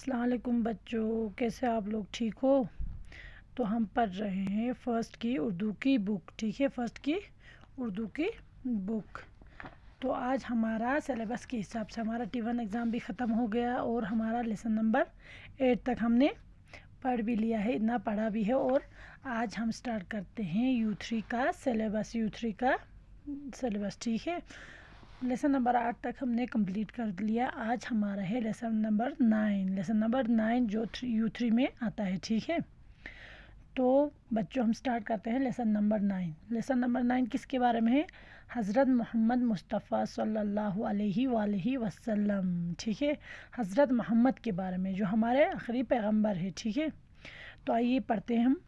असलकुम बच्चों कैसे आप लोग ठीक हो तो हम पढ़ रहे हैं फ़र्स्ट की उर्दू की बुक ठीक है फ़र्स्ट की उर्दू की बुक तो आज हमारा सिलेबस के हिसाब से हमारा टी वन एग्ज़ाम भी ख़त्म हो गया और हमारा लेसन नंबर एट तक हमने पढ़ भी लिया है इतना पढ़ा भी है और आज हम स्टार्ट करते हैं यू थ्री का सिलेबस यू थ्री का सिलेबस ठीक है लेसन नंबर आठ तक हमने कंप्लीट कर लिया आज हमारा है lesson number nine lesson number nine जो थ्री यू थ्री में आता है ठीक है तो बच्चों हम स्टार्ट करते हैं lesson number nine lesson number nine किसके बारे में है हज़रत मोहम्मद मुस्तफ़ा सल्लल्लाहु अलैहि वालही वसल्लम ठीक है हज़रत मोहम्मद के बारे में जो हमारे आखिरी पैगंबर है ठीक है तो आइए पढ़ते हैं हम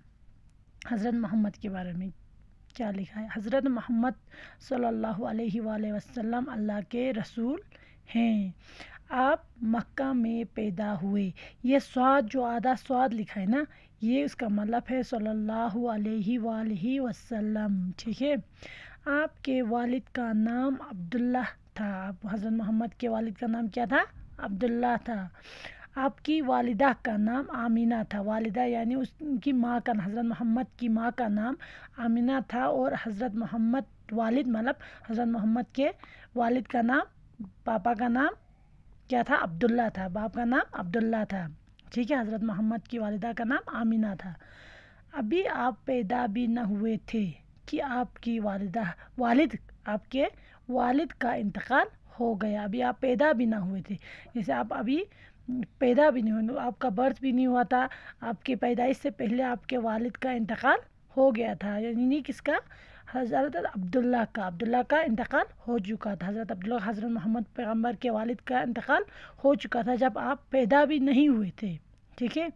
हज़रत मोहम्मद के बारे में क्या लिखा है हज़रत मोहम्मद सल्लल्लाहु अलैहि वसल्लम अल्लाह के रसूल हैं आप मक्का में पैदा हुए ये स्वाद जो आधा स्वाद लिखा है ना ये उसका मतलब है सल्लल्लाहु अलैहि वसल्लम ठीक है आपके वालिद का नाम अब्दुल्ला था हज़रत मोहम्मद के वालिद का नाम क्या था अब्दुल्ला था आपकी वालिदा का नाम आमीना था वालिदा यानी उनकी माँ का हज़रत मोहम्मद की माँ का नाम आमीना था और हज़रत मोहम्मद वालिद मतलब हज़रत मोहम्मद के वालिद का नाम पापा का नाम क्या था अब्दुल्ला था बाप का नाम अब्दुल्ला था ठीक है हज़रत मोहम्मद की वालिदा का नाम आमीना था अभी आप पैदा भी न हुए थे कि आपकी वालिदा वालिद आपके वालिद का इंतकाल हो गया अभी आप पैदा भी ना हुए थे जैसे आप अभी पैदा भी नहीं हुआ मतलब आपका बर्थ भी नहीं हुआ था आपकी पैदाइश से पहले आपके वालिद का इंतकाल हो गया था यानी किसका हज़रत अब्दुल्ला का अब्दुल्ला का इंतकाल हो चुका था हज़रत अब्दुल्ला हज़रत मोहम्मद पैगम्बर के वालिद का इंतकाल हो चुका था जब आप पैदा भी नहीं हुए थे ठीक है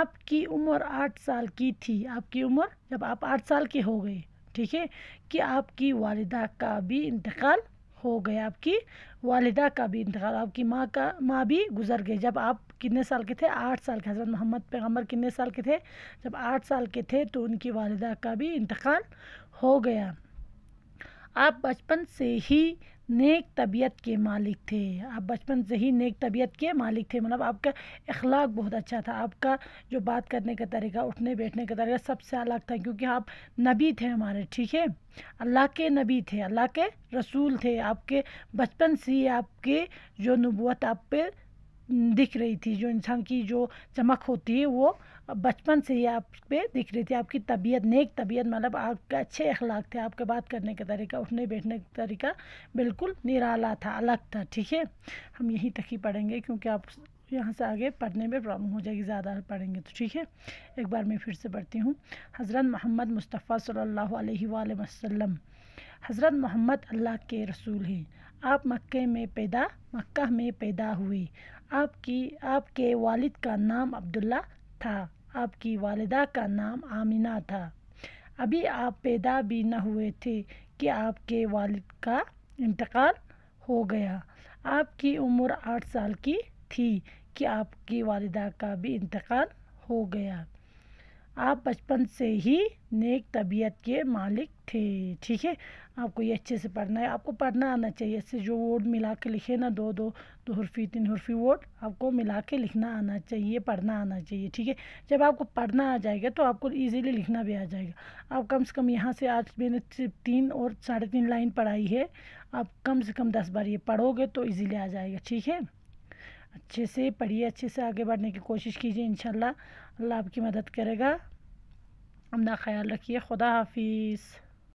आपकी उम्र आठ साल की थी आपकी उम्र जब आप आठ साल के हो गए ठीक है कि आपकी वालदा का भी इंतकाल हो गए आपकी वालदा का भी इंतकाल आपकी माँ का माँ भी गुजर गई जब आप कितने साल के थे आठ साल के हजरत मोहम्मद पैगम्बर कितने साल के थे जब आठ साल के थे तो उनकी वालदा का भी इंतकाल हो गया आप बचपन से ही नेक तबीयत के मालिक थे आप बचपन से ही नेक तबीयत के मालिक थे मतलब आपका अखलाक बहुत अच्छा था आपका जो बात करने का तरीका उठने बैठने का तरीका सबसे अलग था क्योंकि आप नबी थे हमारे ठीक है अल्लाह के नबी थे अल्लाह के रसूल थे आपके बचपन से ही आपके जो नबूत आप पे दिख रही थी जो इंसान की जो चमक होती है वो बचपन से ही आप पे दिख रही थी आपकी तबीयत नेक तबीयत मतलब आपके अच्छे अखलाक थे आपके बात करने का तरीका उठने बैठने का तरीका बिल्कुल निराला था अलग था ठीक है हम यहीं तक ही पढ़ेंगे क्योंकि आप यहाँ से आगे पढ़ने में प्रॉब्लम हो जाएगी ज़्यादा पढ़ेंगे तो ठीक है एक बार मैं फिर से पढ़ती हूँ हज़रत मोहम्मद मुस्तफ़ा सल्लल्लाहु अलैहि वसल्लम हज़रत मोहम्मद अल्लाह के रसूल हैं आप मक्के में पैदा मक्का में पैदा हुए आपकी आपके वालिद का नाम अब्दुल्ला था आपकी वालदा का नाम आमिना था अभी आप पैदा भी न हुए थे कि आपके वालिद का इंतकाल हो गया आपकी उम्र आठ साल की थी कि आपकी वालदा का भी इंतकाल हो गया आप बचपन से ही नेक तबीयत के मालिक थे ठीक है आपको ये अच्छे से पढ़ना है आपको पढ़ना आना चाहिए इससे जो वर्ड मिला के लिखे ना दो दो दो हरफी तीन हरफी वर्ड आपको मिला के लिखना आना चाहिए पढ़ना आना चाहिए ठीक है जब आपको पढ़ना आ जाएगा तो आपको इजीली लिखना भी आ जाएगा आप कम से कम यहाँ से आज मैंने सिर्फ तीन और साढ़े तीन लाइन पढ़ाई है आप कम से कम दस बार ये पढ़ोगे तो ईज़िली आ जाएगा ठीक है अच्छे से पढ़िए अच्छे से आगे बढ़ने की कोशिश कीजिए इन अल्लाह आपकी मदद करेगा अपना ख्याल रखिए खुदा हाफिज़